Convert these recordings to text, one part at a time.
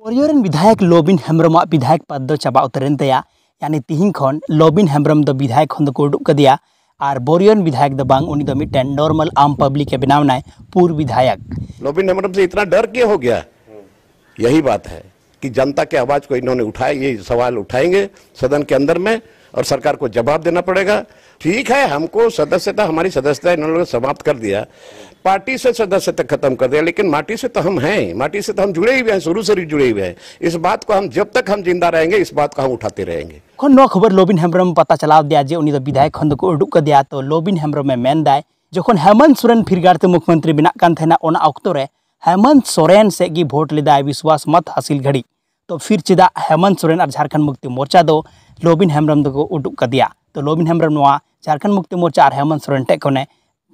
ᱯᱚᱨᱭᱚᱨᱮᱱ ᱵᱤᱫᱷᱟᱭᱚᱠ ᱞᱚᱵᱤᱱ ᱦᱮᱢᱵᱨᱚᱢᱟᱜ ᱵᱤᱫᱷᱟᱭᱚᱠ ᱯᱟᱫ ᱫᱚ ᱪᱟᱵᱟ ᱩᱛᱟᱹᱨᱮᱱ ᱛᱟᱭᱟ ᱭᱟᱱᱤ ᱛᱤᱦᱤᱧ ᱠᱷᱚᱱ ᱞᱚᱵᱤᱱ ᱦᱮᱢᱵᱨᱚᱢ ᱫᱚ ᱵᱤᱫᱷᱟᱭᱚᱠ ᱠᱷᱚᱱ ᱫᱚᱠᱚ ᱩᱰᱩᱠ ᱠᱟᱫᱮᱭᱟ ᱟᱨ ᱵᱚᱨᱭᱚᱨᱮᱱ ᱵᱤᱫᱷᱟᱭᱚᱠ ᱫᱚ ᱵᱟᱝ ᱩᱱᱤ ᱫᱚ ᱢᱤᱫᱴᱮᱱ ᱱᱚᱨᱢᱟᱞ आम पब्लिक के बनावना है पूर्व विधायक लोबिन हेम्ब्रम से इतना डर क्यों हो गया यही बात है कि जनता के आवाज को इन्होंने उठाया ये सवाल उठाएंगे सदन के अंदर में और सरकार को जवाब देना पड़ेगा ठीक है हमको सदस्यता हमारी सदस्यता इन्होंने लोग समाप्त कर दिया पार्टी से सदस्यता खत्म कर दिया लेकिन माटी से तो हम हैं माटी से तो हम जुड़े हुए हैं शुरू से जुड़े हुए हैं इस बात को हम जब तक हम जिंदा रहेंगे इस बात को हम उठाते रहेंगे खन खबर लोबिन हेम्ब्रम पता चला दिया तो विधायक खन को उड़ूक दिया तो लोबिन हेम्ब्रम में जो हेमंत सोरेन फिरगारते मुख्यमंत्री थे हेमंत सोरेन से भोट लेदा विश्वास मत हासिल घड़ी तो फिर चिदा हेमंत सोरेन और झारखंड मुक्ति मोर्चा दो लोबिन हेम्ब्रम दो उडुक कदिया तो लोबिन हेम्ब्रम झारखंड मुक्ति मोर्चा और हेमंत सोरेन टेक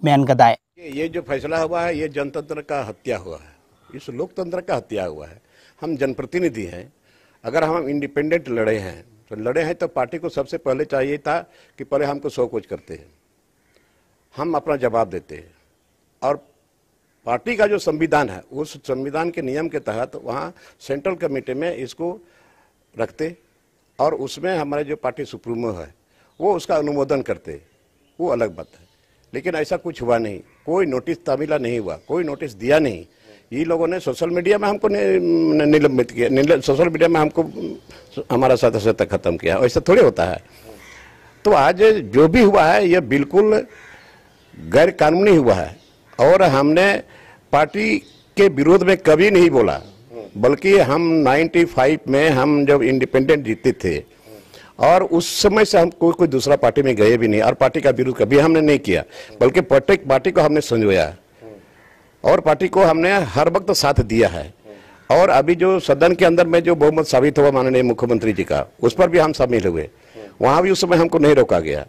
मेन गदाय ये जो फैसला हुआ है ये जनतंत्र का हत्या हुआ है इस लोकतंत्र का हत्या हुआ है हम जनप्रतिनिधि हैं अगर हम इंडिपेंडेंट लड़े हैं तो लड़े हैं तो पार्टी को सबसे पहले चाहिए था कि पहले हमको सो कुछ करते हैं हम अपना जवाब देते हैं और पार्टी का जो संविधान है उस संविधान के नियम के तहत वहाँ सेंट्रल कमेटी में इसको रखते और उसमें हमारे जो पार्टी सुप्रीमो है वो उसका अनुमोदन करते वो अलग बात है लेकिन ऐसा कुछ हुआ नहीं कोई नोटिस तामिला नहीं हुआ कोई नोटिस दिया नहीं ये लोगों ने सोशल मीडिया में हमको निलंबित किया सोशल मीडिया में हमको हमारा सदस्यता खत्म किया ऐसा थोड़ी होता है तो आज जो भी हुआ है यह बिल्कुल गैर कानूनी हुआ है और हमने पार्टी के विरोध में कभी नहीं बोला बल्कि हम 95 में हम जब इंडिपेंडेंट जीते थे और उस समय से हम कोई कोई दूसरा पार्टी में गए भी नहीं और पार्टी का विरोध कभी हमने नहीं किया बल्कि प्रत्येक पार्टी को हमने संजोया और पार्टी को हमने हर वक्त साथ दिया है और अभी जो सदन के अंदर में जो बहुमत साबित हुआ माननीय मुख्यमंत्री जी का उस पर भी हम शामिल हुए वहाँ भी उस समय हमको नहीं रोका गया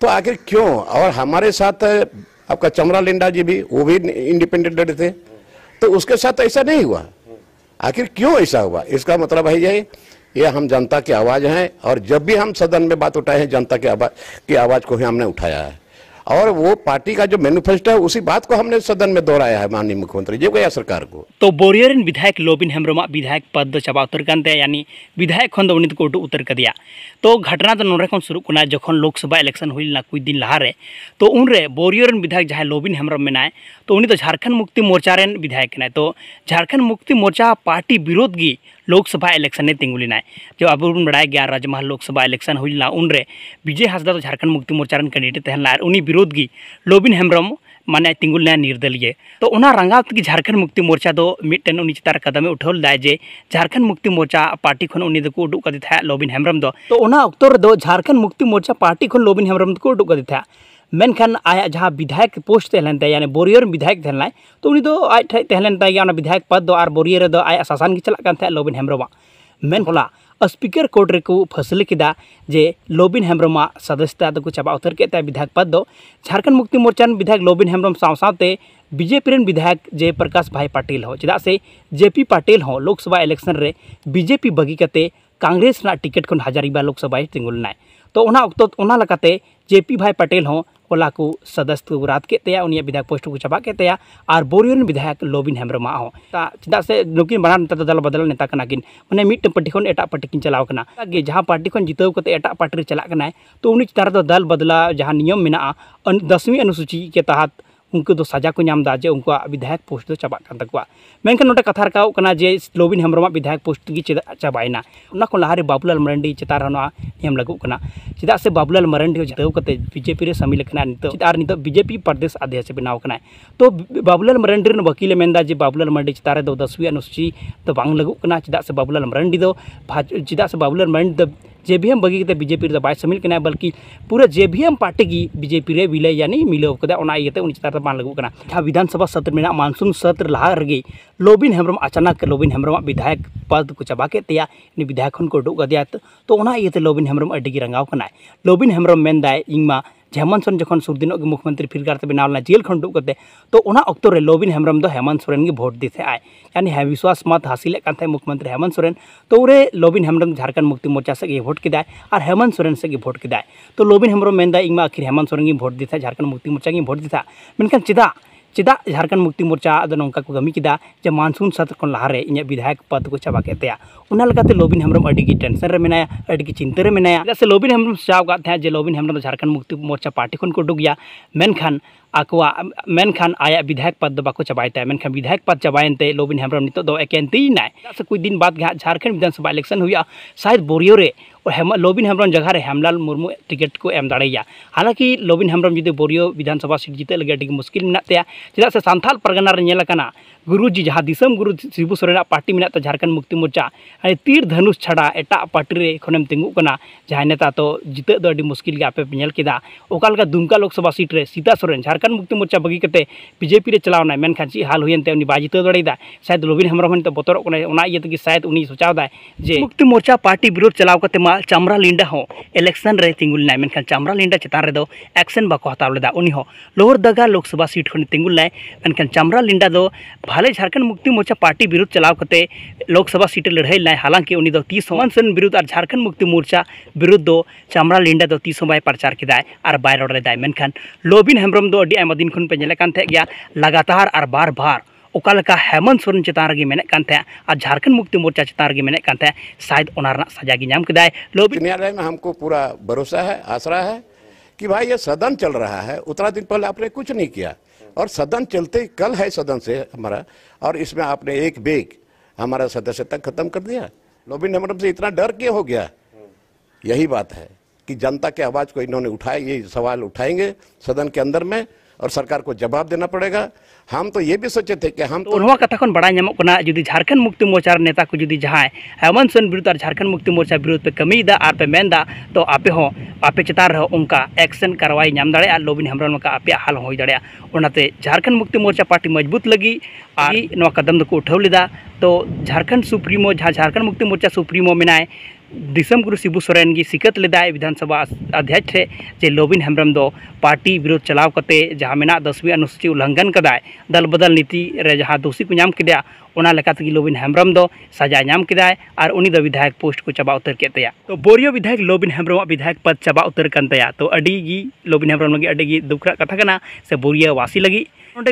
तो आखिर क्यों और हमारे साथ आपका चमरा लिंडा जी भी वो भी इंडिपेंडेंट लड़े थे तो उसके साथ ऐसा नहीं हुआ आखिर क्यों ऐसा हुआ इसका मतलब है ये ये हम जनता की आवाज़ हैं और जब भी हम सदन में बात उठाए हैं जनता की आवाज़ की आवाज़ को ही हमने उठाया है और वो पार्टी का जो मैनिफेस्टो है उसी बात को हमने सदन में दोहराया है माननीय मुख्यमंत्री जी को या सरकार को तो बोरियर विधायक लोबिन हेम्ब्रम विधायक पद दो चाबा उतर यानी विधायक खन उन उठ उतर कर दिया तो घटना तो नोरे खन शुरू जखन लोकसभा इलेक्शन हुई ना कुछ दिन लहारे तो उनरे बोरियर विधायक जहाँ लोबिन हेम्ब्रम मेनाय तो तो झारखंड मुक्ति मोर्चा विधायक तो झारखंड मुक्ति मोर्चा पार्टी विरोध की लोकसभा इलेक्शन ने लेना जो अब बड़ा गया राज्य महा लोकसभा इलेक्शन हो विजय हासदा तो झारखंड मुक्ति मोर्चार कैंडिडेट तेल लाए उन विरोधगी लोबिन हेम्रम माने लेना निर्दलिए तो रंगा तक झारखंड मुक्ति मोर्चा तो मिट्टन उन चितार कदम उठा लेदाय जे झारखंड मुक्ति मोर्चा पार्टी खन उन्नी उड़ूक लोबिन हेम्रम तो उन्होंने झारखंड मुक्ति मोर्चा पार्टी खन लोबिन हेम्रम उड़ूक मनखान आया जहाँ विधायक पोस्ट तेलन यानी बोरियर विधायक थे तो उन विधायक पद बोरियर आज शासन के चलान लबिन हेम्रमा मन हो स्पीकर कोर्ट रेक फसल के जे लबिन हेम्रमा सदस्यता को चाबा उतर के विधायक पद झारखंड मुक्ति मोर्चा विधायक लबिन हेम्रम सावते बीजेपी विधायक जे प्रकाश भाई पाटिल हो चा से जेपी पाटिल हो लोकसभा इलेक्शन रे बीजेपी बगी कांग्रेस टिकट को हजारीबा लोकसभा तिंगुलना तो उनते जे पी भाई पटेल ओला को सदस्य को रात के उन विधायक पोस्ट को चाबा के और बोरियन विधायक लोबिन हेम्रम चेदा से नुक बना दल बदल नेता मैंने मिट्ट पार्टी एट पार्टी की चलावना जहाँ पार्टी जितव एट पार्टी चलना है तो उन चितान तो दल बदला जहाँ नियम में दसवीं अनुसूची के तहत उनको दो सजा को नाम जे उन विधायक पोस्ट तो चाबा कान कथा रकाव जे लोबिन हेम्ब्रम विधायक पोस्ट की चेदा को लाहारे बाबूलाल मरंडी चेतार हनवा नियम चेदा से बाबूलाल मरंडी जदाव कते बीजेपी रे शामिल कना तो तो बीजेपी प्रदेश अध्यक्ष बनाव तो बाबूलाल मरंडी रे वकील जे बाबूलाल मरंडी चेतार दो 10वीं अनुसूची तो बांग चेदा से बाबूलाल मरंडी चेदा से बाबूलाल मरंडी जे भी एम बगे बीजेपी बै सामिल कर बल्कि पूरा जे भी एम पार्टी की बीजेपी विलय यानी मिलव कितारे बन लगे जहाँ विधानसभा सत्र में मानसून सत्र लहा लोबिन हेम्रम अचानक लोबिन हेम्रम विधायक पद को चाबा के विधायक को उड़ू कद तो लोबिन हेम्रम रंगाव कोबिन हेम्रम इंमा हेमंत सोरेन जो दिन के मुख्यमंत्री फिर फिरकार लेना जेल खन डूब करतेक्त तो लवीन हेम्रम हेमंत सोरेन भोट दी थे यानी विश्वास मत हासिल मुख्यमंत्री हेमंत सोरेन तो उ लवीन हेम्रम झारखंड मुक्ति मोर्चा से भोट किए और हेमंत सोरेन से भोट किए तो लवीन हेम्रम इंबा आखिर हेमंत सोरेन भोट दी थे झारखंड मुक्ति मोर्चा भोट दी था चेदा चेदा झारखंड मुक्ति मोर्चा अब नौका को कमी जे मानसून सत्र लहारे इंटर विधायक पद को चाबा लोबिन हेम्रम टेंशन में चिंतर में चाहे लोबिन हेम्रम चावक जे लोबिन हेम्रम झारखंड मुक्ति मोर्चा पार्टी को डुगया मेखान आकवा मेखान आया विधायक पद को चाबाते विधायक पद चाबाते लोबिन हेम्रम नित एके कुछ दिन बाद झारखंड विधानसभा इलेक्शन हुआ शायद बोरियो और हेम्रम जगह हेमलाल मुरमू टिकट को एम दाड़ेया हालांकि लॉबिन हेम्रम जुदी बोरियो विधानसभा सीट जिते लगे मुश्किल मेनाते चेदा से सानथाल परगना रे गुरुजी जहाँ दिसम गुरु शिबू सोरेन पार्टी मेहनत तो झारखंड मुक्ति मोर्चा तीर धनुष छड़ा एट पार्टी खन खनेम जहाँ नेता तो जिते दो तो मुश्किल गे ओकालका दुमका लोकसभा सीट रे सीता सोरेन झारखंड मुक्ति मोर्चा बगी बीजेपी चलावना मनखान ची हाल हुयेनते बै बाजी तो दड़ेदा शायद लबिन हेम्ब्रम तो बतरक उना इयते शायद सोचा जे मुक्ति मोर्चा पार्टी विरोध चलाव ᱵᱟᱝᱢᱟ ᱪᱟᱢᱨᱟ ᱞᱤᱸᱰᱟ ᱦᱚᱸ ᱤᱞᱮᱠᱥᱚᱱ ᱨᱮ ᱛᱤᱸᱜᱩ ᱞᱮᱱᱟᱭ ᱢᱮᱱᱠᱷᱟᱱ ᱪᱟᱢᱨᱟ ᱞᱤᱸᱰᱟ ᱪᱮᱛᱟᱱ ᱨᱮᱫᱚ ᱮᱠᱥᱮᱱ ᱵᱟᱠᱚ ᱦᱟᱛᱟᱣ ᱞᱮᱫᱟ ᱩᱱᱤ ᱦᱚᱸ ᱞᱳᱦᱚᱨ ᱫᱟᱜᱟ ᱞᱳᱠᱥᱚᱵᱷᱟ ᱥᱤᱴ ᱠᱷᱚᱱ ᱛᱤᱸᱜᱩ ᱞᱮᱱᱟᱭ ᱢᱮᱱᱠᱷᱟᱱ ᱪᱟᱢᱨᱟ ᱞᱤᱸᱰᱟ ᱫᱚ ᱵᱷᱟᱞᱮ ᱡᱷᱟᱲᱠᱷᱚᱸᱰ ᱢᱩᱠᱛᱤ ᱢᱳᱨᱪᱟ ᱯᱟᱨᱴᱤ ᱵᱤᱨᱩᱫᱽ ᱪᱟᱞᱟᱣ ᱠᱟᱛᱮ ᱞᱳᱠᱥᱚᱵᱷᱟ ᱥᱤᱴ ᱨᱮ ᱞᱟᱹᱲᱦᱟᱹᱭ ᱞᱮᱱᱟᱭ ᱦᱟᱞᱟᱝᱠᱤ ᱩᱱᱤ ᱫᱚ ᱛᱤᱥ ᱦᱚᱸ ᱥᱮᱱ ᱵᱤᱨᱩᱫᱽ ᱟᱨ ᱡᱷᱟᱲᱠᱷᱚᱸᱰ ᱢᱩᱠᱛᱤ ᱢᱳᱨᱪᱟ ᱵᱤᱨᱩᱫᱽ ᱫᱚ ᱪᱟᱢᱨᱟ ᱞᱤᱸᱰᱟ ᱫᱚ ᱛᱤᱥ ᱦᱚᱸ ᱵᱟᱭ ᱯᱨᱚᱪᱟᱨ ᱠᱮᱫᱟᱭ ᱟᱨ ᱵᱟᱭ ᱨᱚᱲ ᱞᱮᱫᱟᱭ ᱢᱮᱱᱠᱷᱟᱱ ᱞᱚᱵᱤᱱ ᱦᱮᱢᱵᱨᱚᱢ ᱫᱚ ᱟᱹᱰᱤ ᱟᱭᱢᱟ ᱫᱤᱱ ᱠᱷᱚᱱ ᱯᱮ ᱧᱮᱞᱮ ᱠᱟᱱ ᱛᱟᱦᱮᱸ ᱜᱮᱭᱟ ᱞᱟᱜᱟᱛᱟᱨ ᱟᱨ ᱵᱟᱨ ᱵᱟᱨ अका ᱦᱮᱢᱚᱱᱛ सोरेन ᱪᱮᱛᱟᱱ ᱨᱮᱜᱮ ᱢᱮᱱᱮᱫ ᱠᱟᱱ ᱛᱟᱦᱮᱸ ᱟᱨ ᱡᱷᱟᱲᱠᱷᱚᱸᱰ ᱢᱩᱠᱛᱤ शायद सजा की नाम किदाय न्यायालय में हमको पूरा भरोसा है आसरा है कि भाई ये सदन चल रहा है उतना दिन पहले आपने कुछ नहीं किया और सदन चलते ही कल है सदन से हमारा और इसमें आपने एक बेग हमारा सदस्यता खत्म कर दिया लोबी नम्रम से इतना डर क्यों हो गया यही बात है कि जनता के आवाज़ को इन्होंने उठाया ये सवाल उठाएंगे सदन के अंदर में और सरकार को जवाब देना पड़ेगा हम तो ये भी सोचे थे कि हम तो, तो कथा खन बड़ा जुदी झारखंड मुक्ति मोर्चा नेता को जुदी जहाँ हेमंत सोन विरुद्ध और झारखंड मुक्ति मोर्चा विरुद्ध पे कमी और पे मन तो आपे हो आपे चितार रहो उनका एक्शन कार्रवाई नाम दड़े लोबिन हेम्ब्रम का आपे हाल हो दाते झारखंड मुक्ति मोर्चा पार्टी मजबूत लगी कदम को तो उठाव लेदा तो झारखंड सुप्रीमो झारखंड मुक्ति मोर्चा सुप्रीमो मेनाय शिबु सोरेन सिकत लेदाय विधानसभा अध्यक्ष चे लोबिन हेम्रम दो पार्टी विरोध चलाव करते जहाँ मे दसवीं अनुसूची उल्लंघन कदाय दल बदल नीति दोषी को लोबिन हेम्रम सजा नाम कदाय और उन विधायक पोस्ट को चाबा उतर कर तो बोरियो विधायक लोबिन हेम्रम विधायक पद चाबा उतर कर तो लोबिन हेम्रम लगे दुखर कथा से बोरियो वासी लगी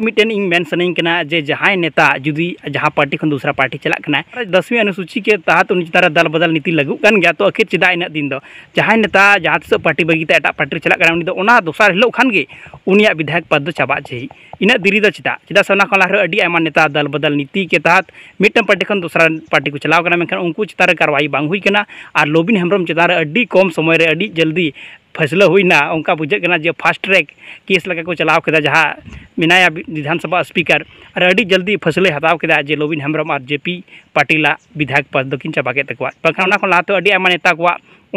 मिट्टन इन मेन सनी जे जहां नेता जुदी जहां पार्टी खन दूसरा पार्टी चलना दसवीं अनुसूची के तहत उन चितान दल बदल नीति लगू गया तो आखिर चेदा इन दिन जहां नेता जहां तीस पार्टी बगीता एट पार्टी चलना दसार हिलो खानी उन विधायक पद चाबा चाहे इन दिरी चेदा चेदा से नेता दल बदल नीति के तहत मिट्टन पार्टी खन दूसरा पार्टी को चलावना उनको चितान कारवाई बांग लोबिन हेम्रम चितान कम समय जल्दी फैसला हुईना उनका बुझे जो फास्ट ट्रैक केस लगा को चलाव के जहाँ मेनाया विधानसभा स्पीकर और अभी जल्दी फैसले हताव के जे लोबिन हेम्रम और जेपी पाटिला विधायक पद दकिन चाबा के तक लाते नेता को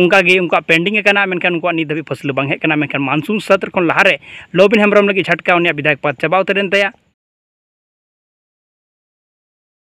उनका गे उनका पेंडिंग मेखान उनका नित धाबी फैसला बांग मेखान मानसून सत्र लहारे लोबिन हेम्रम लगे झटका उन विधायक पद चाबा उतरें तो